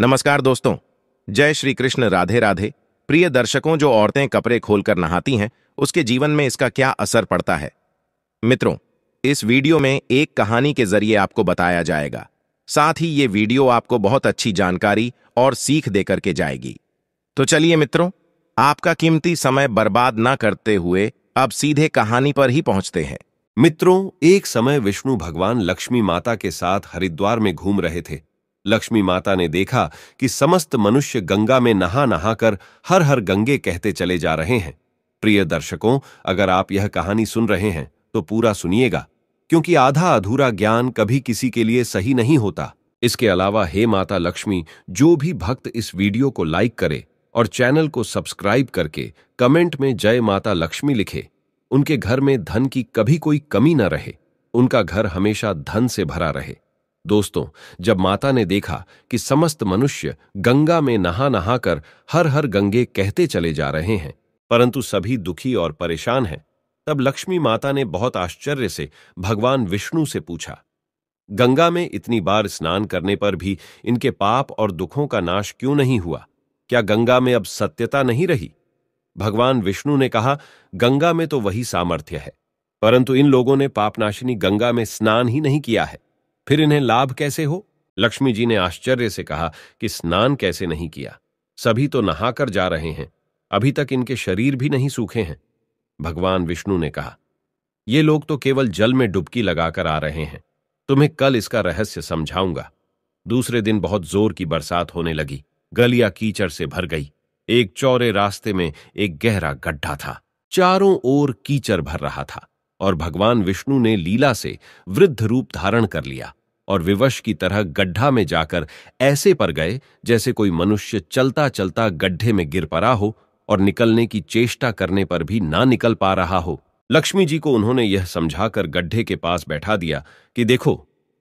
नमस्कार दोस्तों जय श्री कृष्ण राधे राधे प्रिय दर्शकों जो औरतें कपड़े खोलकर नहाती हैं उसके जीवन में इसका क्या असर पड़ता है मित्रों इस वीडियो में एक कहानी के जरिए आपको बताया जाएगा साथ ही ये वीडियो आपको बहुत अच्छी जानकारी और सीख देकर के जाएगी तो चलिए मित्रों आपका कीमती समय बर्बाद ना करते हुए अब सीधे कहानी पर ही पहुंचते हैं मित्रों एक समय विष्णु भगवान लक्ष्मी माता के साथ हरिद्वार में घूम रहे थे लक्ष्मी माता ने देखा कि समस्त मनुष्य गंगा में नहा नहाकर हर हर गंगे कहते चले जा रहे हैं प्रिय दर्शकों अगर आप यह कहानी सुन रहे हैं तो पूरा सुनिएगा क्योंकि आधा अधूरा ज्ञान कभी किसी के लिए सही नहीं होता इसके अलावा हे माता लक्ष्मी जो भी भक्त इस वीडियो को लाइक करे और चैनल को सब्सक्राइब करके कमेंट में जय माता लक्ष्मी लिखे उनके घर में धन की कभी कोई कमी न रहे उनका घर हमेशा धन से भरा रहे दोस्तों जब माता ने देखा कि समस्त मनुष्य गंगा में नहा नहा कर हर हर गंगे कहते चले जा रहे हैं परंतु सभी दुखी और परेशान हैं तब लक्ष्मी माता ने बहुत आश्चर्य से भगवान विष्णु से पूछा गंगा में इतनी बार स्नान करने पर भी इनके पाप और दुखों का नाश क्यों नहीं हुआ क्या गंगा में अब सत्यता नहीं रही भगवान विष्णु ने कहा गंगा में तो वही सामर्थ्य है परंतु इन लोगों ने पापनाशिनी गंगा में स्नान ही नहीं किया है फिर इन्हें लाभ कैसे हो लक्ष्मी जी ने आश्चर्य से कहा कि स्नान कैसे नहीं किया सभी तो नहाकर जा रहे हैं अभी तक इनके शरीर भी नहीं सूखे हैं भगवान विष्णु ने कहा ये लोग तो केवल जल में डुबकी लगाकर आ रहे हैं तुम्हें कल इसका रहस्य समझाऊंगा दूसरे दिन बहुत जोर की बरसात होने लगी गलिया कीचड़ से भर गई एक चौरे रास्ते में एक गहरा गड्ढा था चारों ओर कीचड़ भर रहा था और भगवान विष्णु ने लीला से वृद्ध रूप धारण कर लिया और विवश की तरह गड्ढा में जाकर ऐसे पर गए जैसे कोई मनुष्य चलता चलता गड्ढे में गिर पड़ा हो और निकलने की चेष्टा करने पर भी ना निकल पा रहा हो लक्ष्मी जी को उन्होंने यह समझाकर गड्ढे के पास बैठा दिया कि देखो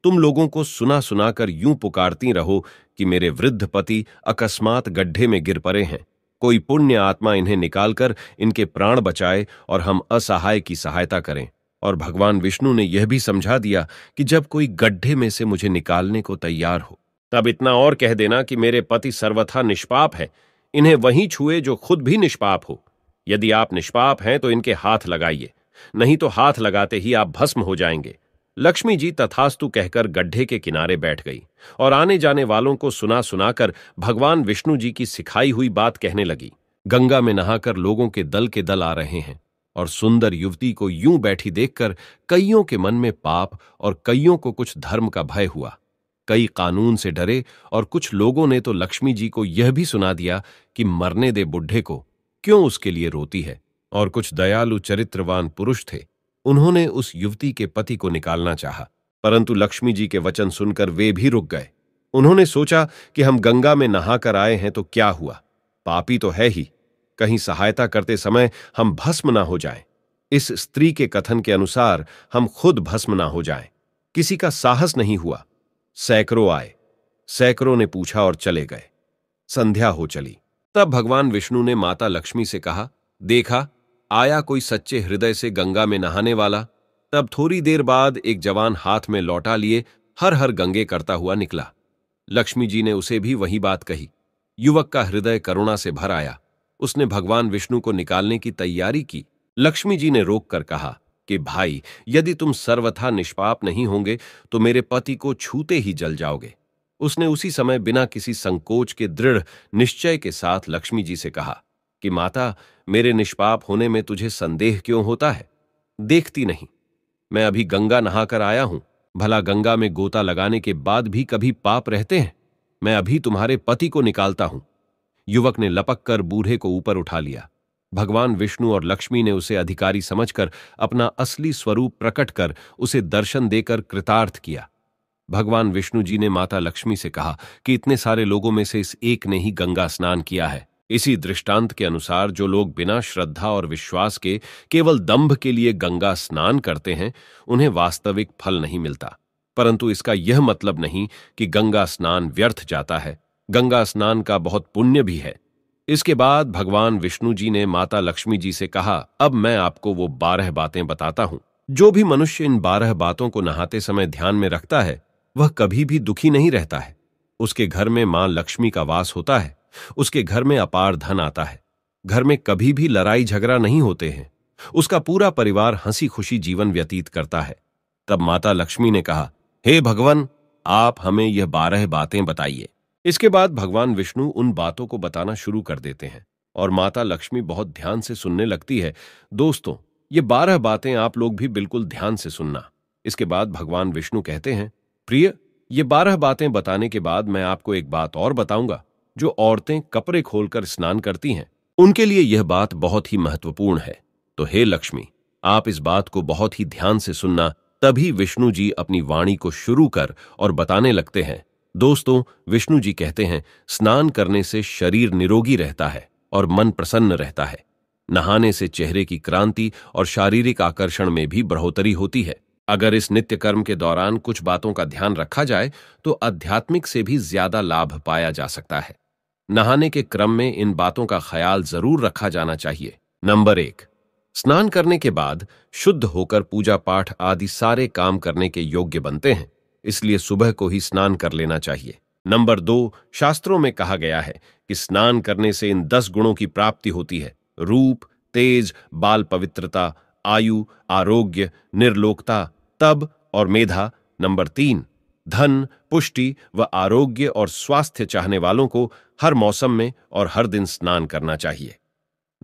तुम लोगों को सुना सुनाकर यूं पुकारती रहो कि मेरे वृद्ध पति अकस्मात गड्ढे में गिर पड़े हैं कोई पुण्य आत्मा इन्हें निकालकर इनके प्राण बचाए और हम असहाय की सहायता करें और भगवान विष्णु ने यह भी समझा दिया कि जब कोई गड्ढे में से मुझे निकालने को तैयार हो तब इतना और कह देना कि मेरे पति सर्वथा निष्पाप है इन्हें वहीं छुए जो खुद भी निष्पाप हो यदि आप निष्पाप हैं तो इनके हाथ लगाइए नहीं तो हाथ लगाते ही आप भस्म हो जाएंगे लक्ष्मी जी तथास्तु कहकर गड्ढे के किनारे बैठ गई और आने जाने वालों को सुना सुनाकर भगवान विष्णु जी की सिखाई हुई बात कहने लगी गंगा में नहाकर लोगों के दल के दल आ रहे हैं और सुंदर युवती को यूं बैठी देखकर कईयों के मन में पाप और कईयों को कुछ धर्म का भय हुआ कई कानून से डरे और कुछ लोगों ने तो लक्ष्मी जी को यह भी सुना दिया कि मरने दे बुढ़े को क्यों उसके लिए रोती है और कुछ दयालु चरित्रवान पुरुष थे उन्होंने उस युवती के पति को निकालना चाहा परंतु लक्ष्मी जी के वचन सुनकर वे भी रुक गए उन्होंने सोचा कि हम गंगा में नहाकर आए हैं तो क्या हुआ पापी तो है ही कहीं सहायता करते समय हम भस्म ना हो जाएं। इस स्त्री के कथन के अनुसार हम खुद भस्म ना हो जाएं। किसी का साहस नहीं हुआ सैकड़ों आए सैकड़ों ने पूछा और चले गए संध्या हो चली तब भगवान विष्णु ने माता लक्ष्मी से कहा देखा आया कोई सच्चे हृदय से गंगा में नहाने वाला तब थोड़ी देर बाद एक जवान हाथ में लौटा लिए हर हर गंगे करता हुआ निकला लक्ष्मी जी ने उसे भी वही बात कही युवक का हृदय करुणा से भर आया उसने भगवान विष्णु को निकालने की तैयारी की लक्ष्मी जी ने रोक कर कहा कि भाई यदि तुम सर्वथा निष्पाप नहीं होंगे तो मेरे पति को छूते ही जल जाओगे उसने उसी समय बिना किसी संकोच के दृढ़ निश्चय के साथ लक्ष्मी जी से कहा कि माता मेरे निष्पाप होने में तुझे संदेह क्यों होता है देखती नहीं मैं अभी गंगा नहाकर आया हूं भला गंगा में गोता लगाने के बाद भी कभी पाप रहते हैं मैं अभी तुम्हारे पति को निकालता हूं युवक ने लपक कर बूढ़े को ऊपर उठा लिया भगवान विष्णु और लक्ष्मी ने उसे अधिकारी समझकर अपना असली स्वरूप प्रकट कर उसे दर्शन देकर कृतार्थ किया भगवान विष्णु जी ने माता लक्ष्मी से कहा कि इतने सारे लोगों में से इस एक ने ही गंगा स्नान किया है इसी दृष्टांत के अनुसार जो लोग बिना श्रद्धा और विश्वास के केवल दंभ के लिए गंगा स्नान करते हैं उन्हें वास्तविक फल नहीं मिलता परंतु इसका यह मतलब नहीं कि गंगा स्नान व्यर्थ जाता है गंगा स्नान का बहुत पुण्य भी है इसके बाद भगवान विष्णु जी ने माता लक्ष्मी जी से कहा अब मैं आपको वो बारह बातें बताता हूं जो भी मनुष्य इन बारह बातों को नहाते समय ध्यान में रखता है वह कभी भी दुखी नहीं रहता है उसके घर में मां लक्ष्मी का वास होता है उसके घर में अपार धन आता है घर में कभी भी लड़ाई झगड़ा नहीं होते हैं उसका पूरा परिवार हंसी खुशी जीवन व्यतीत करता है तब माता लक्ष्मी ने कहा हे hey भगवान आप हमें यह बारह बातें बताइए इसके बाद भगवान विष्णु उन बातों को बताना शुरू कर देते हैं और माता लक्ष्मी बहुत ध्यान से सुनने लगती है दोस्तों ये बारह बातें आप लोग भी बिल्कुल ध्यान से सुनना इसके बाद भगवान विष्णु कहते हैं प्रिय ये बारह बातें बताने के बाद मैं आपको एक बात और बताऊंगा जो औरतें कपड़े खोलकर स्नान करती हैं उनके लिए यह बात बहुत ही महत्वपूर्ण है तो हे लक्ष्मी आप इस बात को बहुत ही ध्यान से सुनना तभी विष्णु जी अपनी वाणी को शुरू कर और बताने लगते हैं दोस्तों विष्णु जी कहते हैं स्नान करने से शरीर निरोगी रहता है और मन प्रसन्न रहता है नहाने से चेहरे की क्रांति और शारीरिक आकर्षण में भी बढ़ोतरी होती है अगर इस नित्य कर्म के दौरान कुछ बातों का ध्यान रखा जाए तो आध्यात्मिक से भी ज्यादा लाभ पाया जा सकता है नहाने के क्रम में इन बातों का ख्याल जरूर रखा जाना चाहिए नंबर एक स्नान करने के बाद शुद्ध होकर पूजा पाठ आदि सारे काम करने के योग्य बनते हैं इसलिए सुबह को ही स्नान कर लेना चाहिए नंबर दो शास्त्रों में कहा गया है कि स्नान करने से इन दस गुणों की प्राप्ति होती है रूप तेज बाल पवित्रता आयु आरोग्य निर्लोकता तब और मेधा नंबर तीन धन पुष्टि व आरोग्य और स्वास्थ्य चाहने वालों को हर मौसम में और हर दिन स्नान करना चाहिए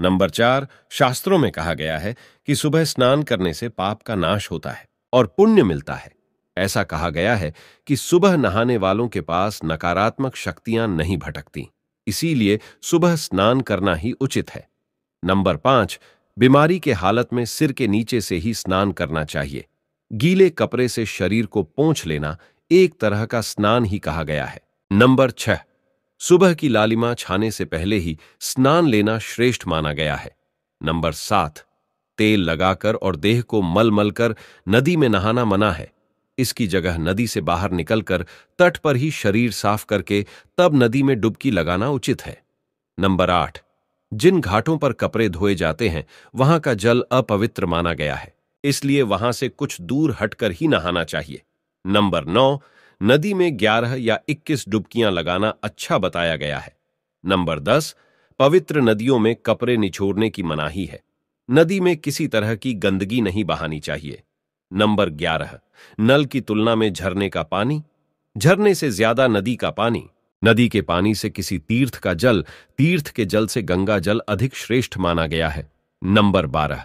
नंबर चार शास्त्रों में कहा गया है कि सुबह स्नान करने से पाप का नाश होता है और पुण्य मिलता है ऐसा कहा गया है कि सुबह नहाने वालों के पास नकारात्मक शक्तियां नहीं भटकती इसीलिए सुबह स्नान करना ही उचित है नंबर पांच बीमारी के हालत में सिर के नीचे से ही स्नान करना चाहिए गीले कपड़े से शरीर को पोंछ लेना एक तरह का स्नान ही कहा गया है नंबर छह सुबह की लालिमा छाने से पहले ही स्नान लेना श्रेष्ठ माना गया है नंबर सात तेल लगाकर और देह को मल मल कर नदी में नहाना मना है इसकी जगह नदी से बाहर निकलकर तट पर ही शरीर साफ करके तब नदी में डुबकी लगाना उचित है नंबर आठ जिन घाटों पर कपड़े धोए जाते हैं वहां का जल अपवित्र माना गया है इसलिए वहां से कुछ दूर हटकर ही नहाना चाहिए नंबर नौ नदी में ग्यारह या इक्कीस डुबकियां लगाना अच्छा बताया गया है नंबर दस पवित्र नदियों में कपड़े निचोड़ने की मनाही है नदी में किसी तरह की गंदगी नहीं बहानी चाहिए नंबर ग्यारह नल की तुलना में झरने का पानी झरने से ज्यादा नदी का पानी नदी के पानी से किसी तीर्थ का जल तीर्थ के जल से गंगा जल अधिक श्रेष्ठ माना गया है नंबर बारह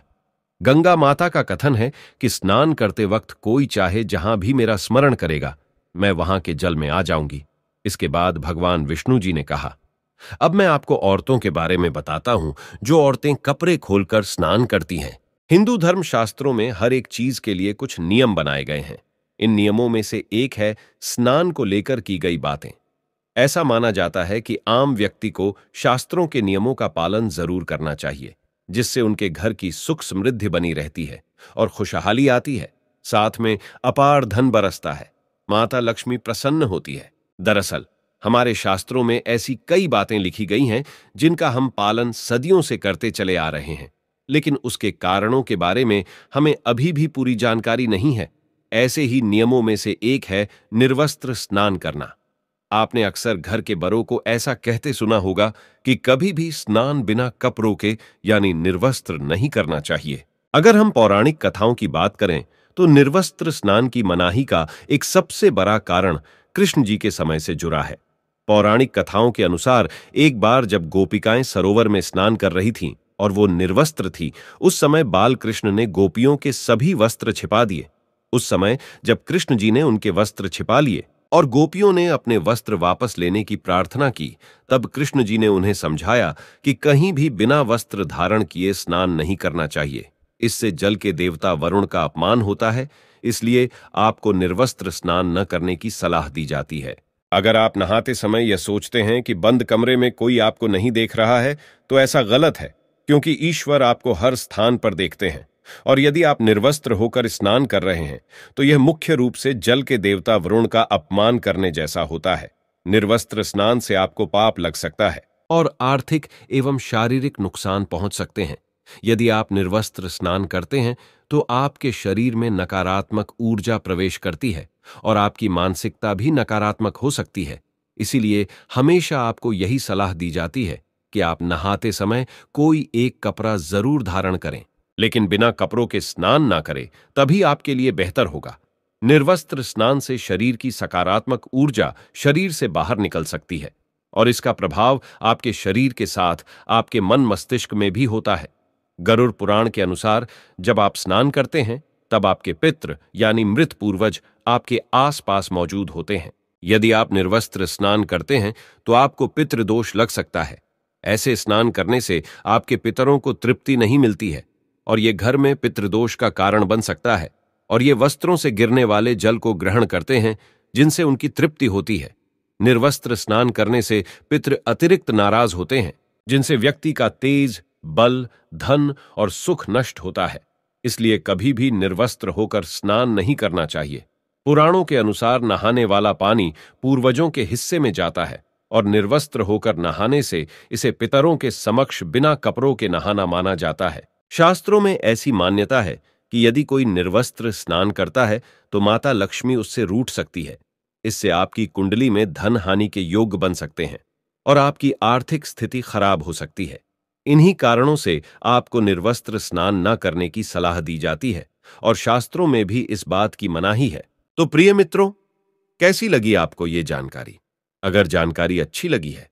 गंगा माता का कथन है कि स्नान करते वक्त कोई चाहे जहां भी मेरा स्मरण करेगा मैं वहां के जल में आ जाऊंगी इसके बाद भगवान विष्णु जी ने कहा अब मैं आपको औरतों के बारे में बताता हूं जो औरतें कपड़े खोलकर स्नान करती हैं हिंदू धर्म शास्त्रों में हर एक चीज के लिए कुछ नियम बनाए गए हैं इन नियमों में से एक है स्नान को लेकर की गई बातें ऐसा माना जाता है कि आम व्यक्ति को शास्त्रों के नियमों का पालन जरूर करना चाहिए जिससे उनके घर की सुख समृद्धि बनी रहती है और खुशहाली आती है साथ में अपार धन बरसता है माता लक्ष्मी प्रसन्न होती है दरअसल हमारे शास्त्रों में ऐसी कई बातें लिखी गई हैं जिनका हम पालन सदियों से करते चले आ रहे हैं लेकिन उसके कारणों के बारे में हमें अभी भी पूरी जानकारी नहीं है ऐसे ही नियमों में से एक है निर्वस्त्र स्नान करना आपने अक्सर घर के बड़ों को ऐसा कहते सुना होगा कि कभी भी स्नान बिना कपड़ों के यानी निर्वस्त्र नहीं करना चाहिए अगर हम पौराणिक कथाओं की बात करें तो निर्वस्त्र स्नान की मनाही का एक सबसे बड़ा कारण कृष्ण जी के समय से जुड़ा है पौराणिक कथाओं के अनुसार एक बार जब गोपिकाएं सरोवर में स्नान कर रही थीं, और वो निर्वस्त्र थी उस समय बाल कृष्ण ने गोपियों के सभी वस्त्र छिपा दिए उस समय जब कृष्ण जी ने उनके वस्त्र छिपा लिए और गोपियों ने अपने वस्त्र वापस लेने की प्रार्थना की तब कृष्ण जी ने उन्हें समझाया कि कहीं भी बिना वस्त्र धारण किए स्नान नहीं करना चाहिए इससे जल के देवता वरुण का अपमान होता है इसलिए आपको निर्वस्त्र स्नान न करने की सलाह दी जाती है अगर आप नहाते समय यह सोचते हैं कि बंद कमरे में कोई आपको नहीं देख रहा है तो ऐसा गलत है क्योंकि ईश्वर आपको हर स्थान पर देखते हैं और यदि आप निर्वस्त्र होकर स्नान कर रहे हैं तो यह मुख्य रूप से जल के देवता वरुण का अपमान करने जैसा होता है निर्वस्त्र स्नान से आपको पाप लग सकता है और आर्थिक एवं शारीरिक नुकसान पहुंच सकते हैं यदि आप निर्वस्त्र स्नान करते हैं तो आपके शरीर में नकारात्मक ऊर्जा प्रवेश करती है और आपकी मानसिकता भी नकारात्मक हो सकती है इसीलिए हमेशा आपको यही सलाह दी जाती है कि आप नहाते समय कोई एक कपड़ा जरूर धारण करें लेकिन बिना कपड़ों के स्नान ना करें तभी आपके लिए बेहतर होगा निर्वस्त्र स्नान से शरीर की सकारात्मक ऊर्जा शरीर से बाहर निकल सकती है और इसका प्रभाव आपके शरीर के साथ आपके मन मस्तिष्क में भी होता है गरुड़ पुराण के अनुसार जब आप स्नान करते हैं तब आपके पित्र यानी मृत पूर्वज आपके आसपास मौजूद होते हैं यदि आप निर्वस्त्र स्नान करते हैं तो आपको पितृदोष लग सकता है ऐसे स्नान करने से आपके पितरों को तृप्ति नहीं मिलती है और ये घर में पितृदोष का कारण बन सकता है और ये वस्त्रों से गिरने वाले जल को ग्रहण करते हैं जिनसे उनकी तृप्ति होती है निर्वस्त्र स्नान करने से पितृ अतिरिक्त नाराज होते हैं जिनसे व्यक्ति का तेज बल धन और सुख नष्ट होता है इसलिए कभी भी निर्वस्त्र होकर स्नान नहीं करना चाहिए पुराणों के अनुसार नहाने वाला पानी पूर्वजों के हिस्से में जाता है और निर्वस्त्र होकर नहाने से इसे पितरों के समक्ष बिना कपड़ों के नहाना माना जाता है शास्त्रों में ऐसी मान्यता है कि यदि कोई निर्वस्त्र स्नान करता है तो माता लक्ष्मी उससे रूठ सकती है इससे आपकी कुंडली में धन हानि के योग बन सकते हैं और आपकी आर्थिक स्थिति खराब हो सकती है इन्हीं कारणों से आपको निर्वस्त्र स्नान न करने की सलाह दी जाती है और शास्त्रों में भी इस बात की मनाही है तो प्रिय मित्रों कैसी लगी आपको ये जानकारी अगर जानकारी अच्छी लगी है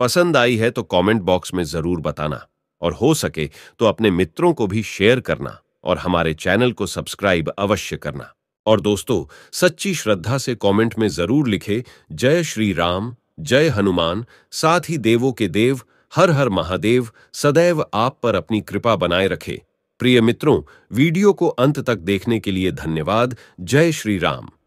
पसंद आई है तो कमेंट बॉक्स में जरूर बताना और हो सके तो अपने मित्रों को भी शेयर करना और हमारे चैनल को सब्सक्राइब अवश्य करना और दोस्तों सच्ची श्रद्धा से कमेंट में जरूर लिखे जय श्री राम जय हनुमान साथ ही देवों के देव हर हर महादेव सदैव आप पर अपनी कृपा बनाए रखे प्रिय मित्रों वीडियो को अंत तक देखने के लिए धन्यवाद जय श्री राम